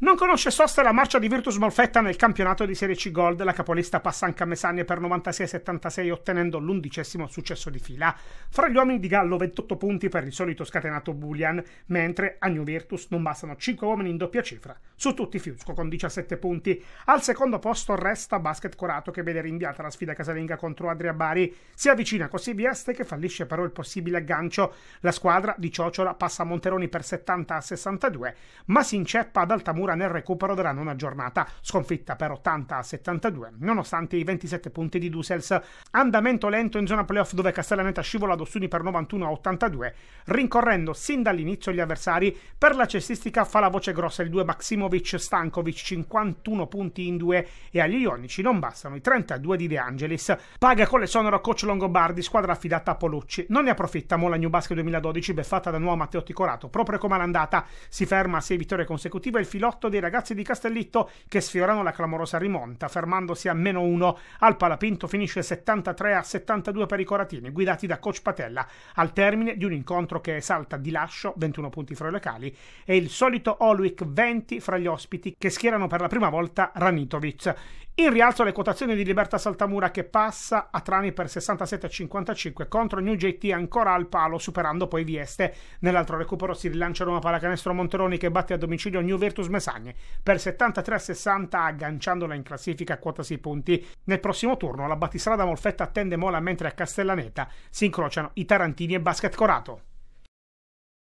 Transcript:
Non conosce sosta la marcia di Virtus Molfetta nel campionato di Serie C Gold. La capolista passa anche a Mesania per 96-76 ottenendo l'undicesimo successo di fila. Fra gli uomini di Gallo 28 punti per il solito scatenato Bullian, mentre a New Virtus non bastano 5 uomini in doppia cifra. Su tutti Fiusco con 17 punti. Al secondo posto resta Basket Corato che vede rinviata la sfida casalinga contro Adria Bari. Si avvicina così Vieste che fallisce però il possibile aggancio. La squadra di Ciociola passa a Monteroni per 70-62 ma si inceppa ad Altamura addirittura nel recupero della nona giornata, sconfitta per 80 a 72, nonostante i 27 punti di Dusels. Andamento lento in zona playoff dove Castellaneta scivola ad Ossuni per 91 a 82, rincorrendo sin dall'inizio gli avversari. Per la cestistica fa la voce grossa il 2 Maximovic Stankovic, 51 punti in 2 e agli Ionici non bastano i 32 di De Angelis. Paga con le sonoro coach Longobardi, squadra affidata a Polucci. Non ne approfitta Mola New Basket 2012, beffata da nuovo Matteotti Corato, proprio come l'andata. Si ferma a 6 vittorie consecutive il filotto fatto dei ragazzi di Castellitto che sfiorano la clamorosa rimonta, fermandosi a meno 1. Al Palapinto finisce 73 a 72 per i Coratini, guidati da coach Patella, al termine di un incontro che esalta di lascio 21 punti fra i locali e il solito Olwick 20 fra gli ospiti che schierano per la prima volta Ranitovic. In rialzo le quotazioni di Libertà Saltamura che passa a Trani per 67-55 contro New JT ancora al palo superando poi Vieste. Nell'altro recupero si rilancia Roma Palacanestro Monteroni che batte a domicilio New Virtus Messina Lasagne per 73-60 agganciandola in classifica a quota 6 punti. Nel prossimo turno la battistrada Molfetta attende Mola mentre a Castellaneta si incrociano i Tarantini e Basket Corato.